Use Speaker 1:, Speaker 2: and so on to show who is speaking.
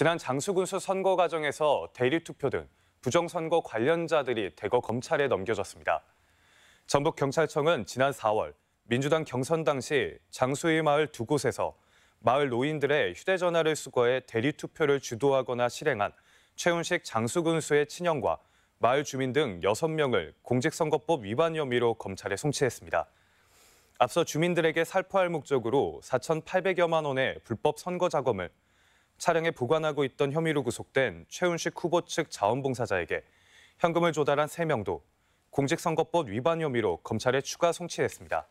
Speaker 1: 지난 장수군수 선거 과정에서 대리투표 등 부정선거 관련자들이 대거 검찰에 넘겨졌습니다. 전북경찰청은 지난 4월 민주당 경선 당시 장수의 마을 두 곳에서 마을 노인들의 휴대전화를 수거해 대리투표를 주도하거나 실행한 최훈식 장수군수의 친형과 마을 주민 등 6명을 공직선거법 위반 혐의로 검찰에 송치했습니다. 앞서 주민들에게 살포할 목적으로 4,800여만 원의 불법 선거 자금을 차량에 보관하고 있던 혐의로 구속된 최훈식 후보 측 자원봉사자에게 현금을 조달한 3명도 공직선거법 위반 혐의로 검찰에 추가 송치했습니다.